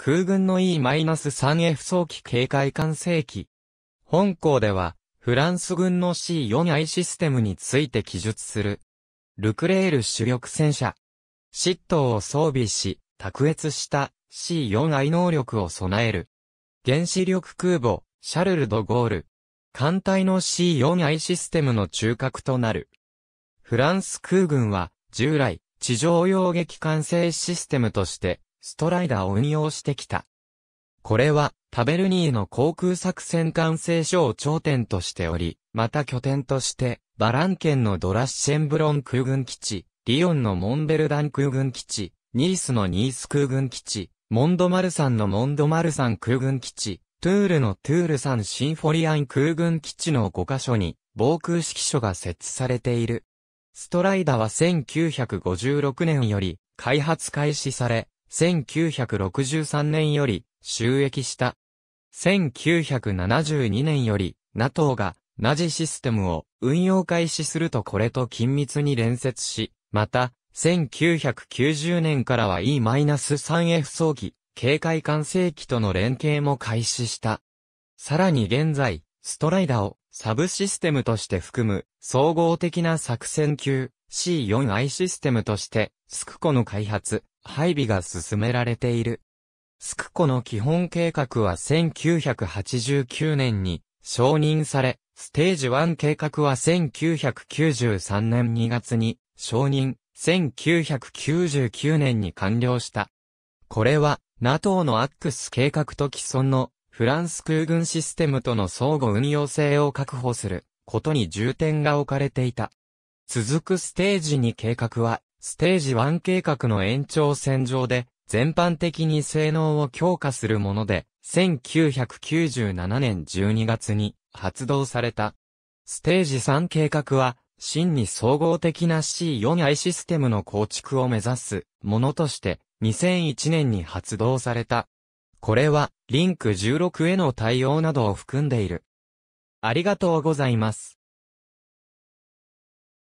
空軍の E-3F 早期警戒管制機。本校では、フランス軍の C4I システムについて記述する。ルクレール主力戦車。シッを装備し、卓越した C4I 能力を備える。原子力空母、シャルル・ド・ゴール。艦隊の C4I システムの中核となる。フランス空軍は、従来、地上用撃管制システムとして、ストライダーを運用してきた。これは、タベルニーの航空作戦管制所を頂点としており、また拠点として、バラン県のドラッシェンブロン空軍基地、リオンのモンベルダン空軍基地、ニースのニース空軍基地、モンドマルサンのモンドマルサン空軍基地、トゥールのトゥールサンシンフォリアン空軍基地の5カ所に、防空指揮所が設置されている。ストライダは1956年より開発開始され、1963年より収益した。1972年より NATO がナジシステムを運用開始するとこれと緊密に連接し、また、1990年からは E-3F 早期、警戒管制機との連携も開始した。さらに現在、ストライダをサブシステムとして含む総合的な作戦級 C4I システムとして、スクコの開発、配備が進められている。スクコの基本計画は1989年に承認され、ステージ1計画は1993年2月に承認、1999年に完了した。これは NATO のアックス計画と既存のフランス空軍システムとの相互運用性を確保することに重点が置かれていた。続くステージ2計画はステージ1計画の延長線上で、全般的に性能を強化するもので、1997年12月に発動された。ステージ3計画は、真に総合的な C4i システムの構築を目指すものとして、2001年に発動された。これは、リンク16への対応などを含んでいる。ありがとうございます。